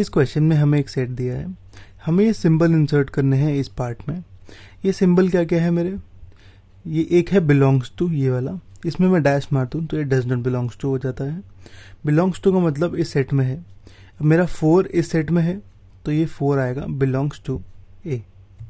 इस क्वेश्चन में हमें एक सेट दिया है हमें ये सिंबल इंसर्ट करने हैं इस पार्ट में ये सिंबल क्या क्या है मेरे ये एक है बिलोंग्स टू ये वाला इसमें मैं डैश मार दूँ तो ये डज नॉट बिलोंग्स टू हो जाता है बिलोंग्स टू का मतलब इस सेट में है मेरा फोर इस सेट में है तो ये फोर आएगा बिलोंग्स टू ए